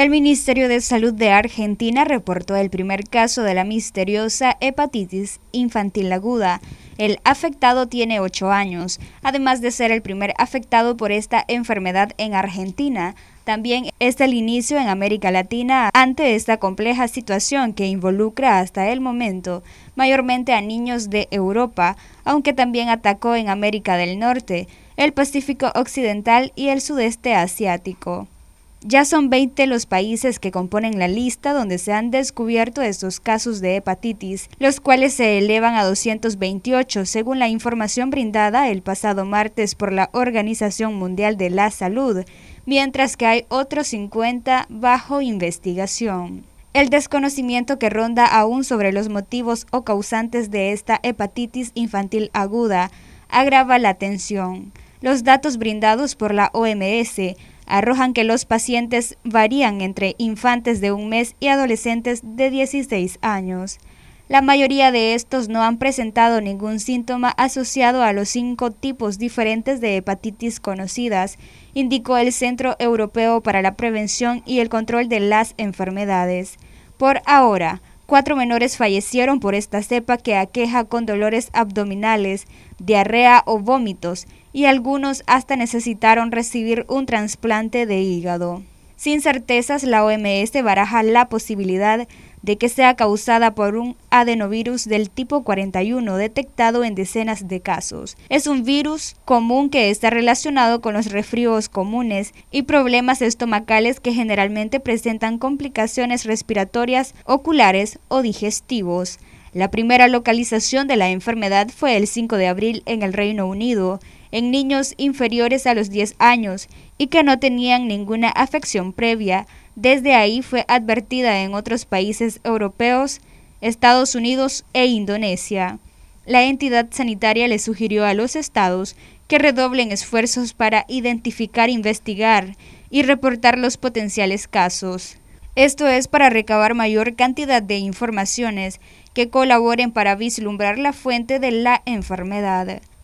El Ministerio de Salud de Argentina reportó el primer caso de la misteriosa hepatitis infantil aguda. El afectado tiene 8 años, además de ser el primer afectado por esta enfermedad en Argentina. También es el inicio en América Latina ante esta compleja situación que involucra hasta el momento mayormente a niños de Europa, aunque también atacó en América del Norte, el Pacífico Occidental y el sudeste asiático. Ya son 20 los países que componen la lista donde se han descubierto estos casos de hepatitis, los cuales se elevan a 228 según la información brindada el pasado martes por la Organización Mundial de la Salud, mientras que hay otros 50 bajo investigación. El desconocimiento que ronda aún sobre los motivos o causantes de esta hepatitis infantil aguda agrava la tensión. Los datos brindados por la OMS arrojan que los pacientes varían entre infantes de un mes y adolescentes de 16 años. La mayoría de estos no han presentado ningún síntoma asociado a los cinco tipos diferentes de hepatitis conocidas, indicó el Centro Europeo para la Prevención y el Control de las Enfermedades. Por ahora, cuatro menores fallecieron por esta cepa que aqueja con dolores abdominales, diarrea o vómitos y algunos hasta necesitaron recibir un trasplante de hígado. Sin certezas, la OMS baraja la posibilidad de que sea causada por un adenovirus del tipo 41 detectado en decenas de casos. Es un virus común que está relacionado con los resfríos comunes y problemas estomacales que generalmente presentan complicaciones respiratorias, oculares o digestivos. La primera localización de la enfermedad fue el 5 de abril en el Reino Unido en niños inferiores a los 10 años y que no tenían ninguna afección previa. Desde ahí fue advertida en otros países europeos, Estados Unidos e Indonesia. La entidad sanitaria le sugirió a los estados que redoblen esfuerzos para identificar, investigar y reportar los potenciales casos. Esto es para recabar mayor cantidad de informaciones que colaboren para vislumbrar la fuente de la enfermedad.